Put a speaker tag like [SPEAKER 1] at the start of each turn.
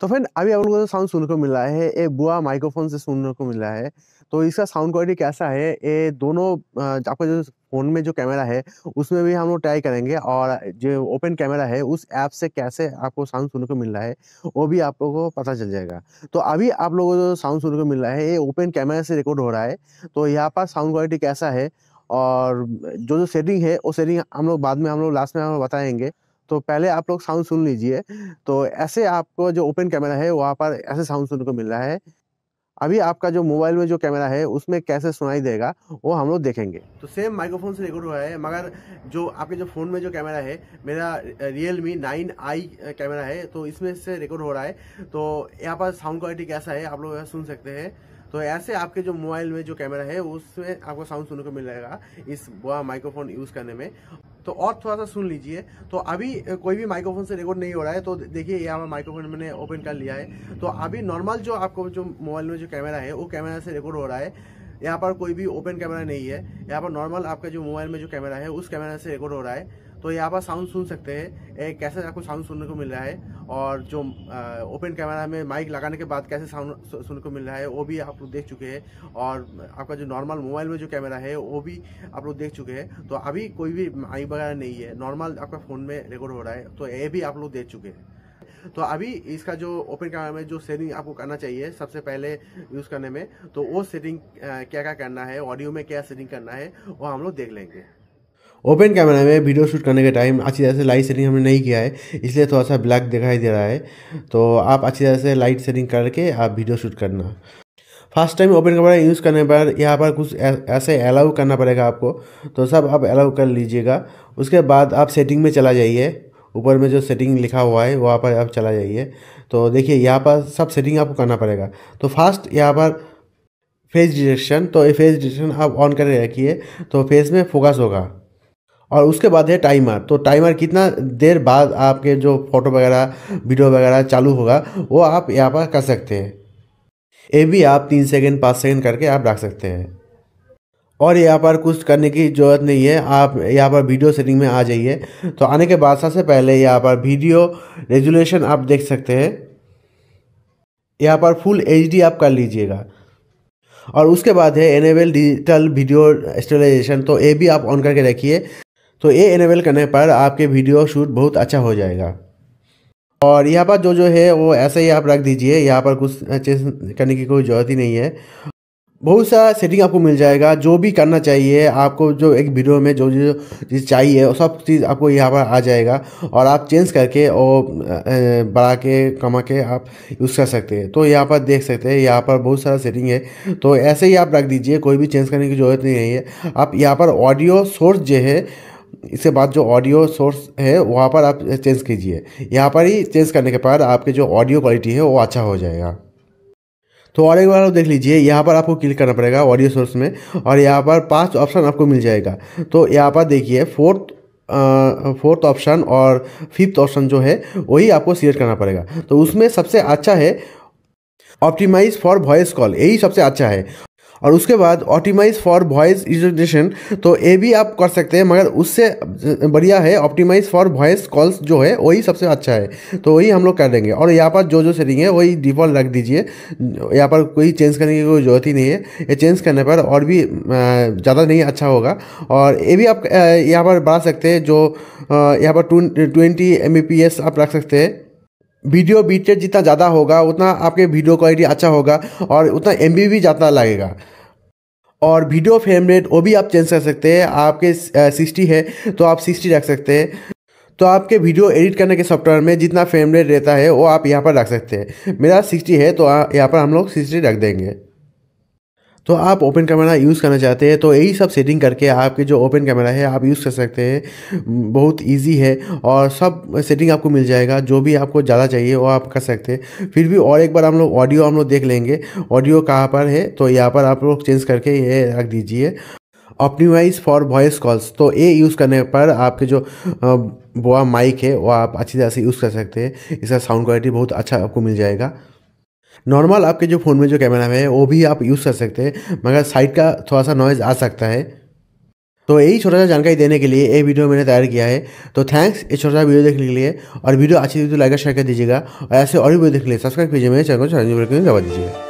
[SPEAKER 1] तो फ्रेंड अभी आप लोगों को साउंड तो सुनने को मिला है ये बुआ माइक्रोफोन से सुनने को मिला है तो इसका साउंड क्वालिटी कैसा है ये दोनों आपका जो फ़ोन में जो कैमरा है उसमें भी हम लोग ट्राई करेंगे और जो ओपन कैमरा है उस ऐप से कैसे आपको साउंड सुनने को मिल रहा है वो भी आप लोगों को पता चल जाएगा तो अभी आप लोगों को जो साउंड सुनने को मिल रहा है ये ओपन कैमरा से रिकॉर्ड हो रहा है तो यहाँ पर साउंड क्वालिटी कैसा है और जो जो सेटिंग है वो सेटिंग हम लोग बाद में हम लोग लास्ट में हम लोग बताएंगे तो पहले आप लोग साउंड सुन लीजिए तो ऐसे आपको जो ओपन कैमरा है वहाँ पर ऐसे साउंड सुनने को मिल रहा है अभी आपका जो मोबाइल में जो कैमरा है उसमें कैसे सुनाई देगा वो हम लोग देखेंगे तो सेम माइक्रोफोन से रिकॉर्ड हुआ है मगर जो आपके जो फ़ोन में जो कैमरा है मेरा Realme nine I camera है तो इसमें से रिकॉर्ड हो रहा है तो यहाँ पर साउंड क्वालिटी कैसा है आप लोग सुन सकते हैं तो ऐसे आपके जो मोबाइल में जो कैमरा है उसमें आपको साउंड सुनने को मिलेगा इस माइक्रोफोन यूज करने में तो और थोड़ा सा सुन लीजिए तो अभी कोई भी माइक्रोफोन से रिकॉर्ड नहीं हो रहा है तो देखिए ये हमारा माइक्रोफोन मैंने ओपन कर लिया है तो अभी नॉर्मल जो आपको जो मोबाइल में जो कैमरा है वो कैमरा से रिकॉर्ड हो रहा है यहाँ पर कोई भी ओपन कैमरा नहीं है यहाँ पर नॉर्मल आपका जो मोबाइल में जो कैमरा है उस कैमरा से रिकॉर्ड हो रहा है तो यहाँ पर साउंड सुन सकते हैं कैसे आपको साउंड सुनने को मिल रहा है और जो ओपन कैमरा में माइक लगाने के बाद कैसे साउंड सुनने को मिल रहा है वो भी आप लोग देख चुके हैं और आपका जो नॉर्मल मोबाइल में जो कैमरा है वो भी आप लोग देख चुके हैं तो अभी कोई भी माइक वगैरह नहीं है नॉर्मल आपका फ़ोन में रिकॉर्ड हो रहा है तो ये भी आप लोग देख चुके हैं तो अभी इसका जो ओपन कैमरा में जो सेटिंग आपको करना चाहिए सबसे पहले यूज़ करने में तो वो सेटिंग क्या क्या करना है ऑडियो में क्या सेटिंग करना है वो हम लोग देख लेंगे ओपन कैमरा में वीडियो शूट करने के टाइम अच्छी तरह से लाइट सेटिंग हमने नहीं किया है इसलिए थोड़ा सा ब्लैक दिखाई दे रहा है तो आप अच्छी तरह से लाइट सेटिंग करके आप वीडियो शूट करना first time open camera use करने पर यहाँ पर कुछ ऐसे अलाउ करना पड़ेगा आपको तो सब आप अलाउ कर लीजिएगा उसके बाद आप सेटिंग में चला जाइए ऊपर में जो सेटिंग लिखा हुआ है वहाँ पर आप चला जाइए तो देखिए यहाँ पर सब सेटिंग आपको करना पड़ेगा तो फर्स्ट यहाँ पर फेस डिटेक्शन तो ये फेस डिटेक्शन आप ऑन करके रखिए तो फेस में फोकस होगा और उसके बाद है टाइमर तो टाइमर कितना देर बाद आपके जो फोटो वगैरह वीडियो वगैरह चालू होगा वो आप यहाँ पर कर सकते हैं ये भी आप तीन सेकेंड पाँच सेकेंड करके आप रख सकते हैं और यहाँ पर कुछ करने की ज़रूरत नहीं है आप यहाँ पर वीडियो सेटिंग में आ जाइए तो आने के बाद सबसे पहले यहाँ पर वीडियो रेजुलेशन आप देख सकते हैं यहाँ पर फुल एच आप कर लीजिएगा और उसके बाद है एनेबल डिजिटल वीडियो स्टेलाइजेशन तो ये भी आप ऑन करके रखिए तो ये इनेबल करने पर आपके वीडियो शूट बहुत अच्छा हो जाएगा और यहाँ पर जो जो है वो ऐसे ही आप रख दीजिए यहाँ पर कुछ चेंज करने की कोई ज़रूरत ही नहीं है बहुत सारा सेटिंग आपको मिल जाएगा जो भी करना चाहिए आपको जो एक वीडियो में जो जो चीज़ चाहिए वो सब चीज़ आपको यहाँ पर आ जाएगा और आप चेंज करके और बढ़ा के कमा के आप यूज़ कर सकते हैं तो यहाँ पर देख सकते हैं यहाँ पर बहुत सारा सेटिंग है तो ऐसे ही आप रख दीजिए कोई भी चेंज करने की ज़रूरत नहीं है आप यहाँ पर ऑडियो सोर्स जो है इसके बाद जो ऑडियो सोर्स है वहाँ पर आप चेंज कीजिए यहाँ पर ही चेंज करने के बाद आपके जो ऑडियो क्वालिटी है वो अच्छा हो जाएगा तो और एक बार देख लीजिए यहाँ पर आपको क्लिक करना पड़ेगा ऑडियो सोर्स में और यहाँ पर पांच ऑप्शन आपको मिल जाएगा तो यहाँ पर देखिए फोर्थ फोर्थ ऑप्शन और फिफ्थ ऑप्शन जो है वही आपको सिलेक्ट करना पड़ेगा तो उसमें सबसे अच्छा है ऑप्टिमाइज फॉर वॉइस कॉल यही सबसे अच्छा है और उसके बाद ऑप्टिमाइज फॉर वॉइस इजेशन तो ये भी आप कर सकते हैं मगर उससे बढ़िया है ऑप्टिमाइज फॉर वॉइस कॉल्स जो है वही सबसे अच्छा है तो वही हम लोग कर देंगे और यहाँ पर जो जो सेटिंग है वही डिफ़ॉल्ट रख दीजिए यहाँ पर कोई चेंज करने की कोई ज़रूरत ही नहीं है ये चेंज करने पर और भी ज़्यादा नहीं अच्छा होगा और ये भी आप यहाँ पर बढ़ा सकते हैं जो यहाँ पर ट्वेंटी एम आप रख सकते हैं वीडियो बीटेज जितना ज़्यादा होगा उतना आपके वीडियो क्वालिटी अच्छा होगा और उतना एम भी ज़्यादा लगेगा और वीडियो फ्रेम रेट वो भी आप चेंज कर सकते हैं आपके सिक्सटी है तो आप सिक्सटी रख सकते हैं तो आपके वीडियो एडिट करने के सॉफ्टवेयर में जितना फ्रेम रेट रहता है वो आप यहाँ पर रख सकते हैं मेरा सिक्सटी है तो यहाँ पर हम लोग सिक्सटी रख देंगे तो आप ओपन कैमरा यूज़ करना चाहते हैं तो यही सब सेटिंग करके आपके जो ओपन कैमरा है आप यूज़ कर सकते हैं बहुत ईजी है और सब सेटिंग आपको मिल जाएगा जो भी आपको ज़्यादा चाहिए वो आप कर सकते हैं फिर भी और एक बार हम लोग ऑडियो हम लोग देख लेंगे ऑडियो कहाँ पर है तो यहाँ पर आप लोग चेंज करके ये रख दीजिए ऑप्टिमाइज फॉर वॉइस कॉल्स तो ये यूज़ करने पर आपके जो वो माइक है वो आप अच्छी तरह से यूज़ कर सकते हैं इसका साउंड क्वालिटी बहुत अच्छा आपको मिल जाएगा नॉर्मल आपके जो फ़ोन में जो कैमरा है वो भी आप यूज़ कर सकते हैं मगर साइड का थोड़ा सा नॉइज़ आ सकता है तो यही छोटा सा जानकारी देने के लिए ये वीडियो मैंने तैयार किया है तो थैंक्स ये छोटा सा वीडियो देखने के लिए और वीडियो अच्छी तो लाइक शेयर कर दीजिएगा और ऐसे और भी वीडियो देखने के लिए सब्सक्राइब कीजिए मेरे चैनल को दबा दीजिएगा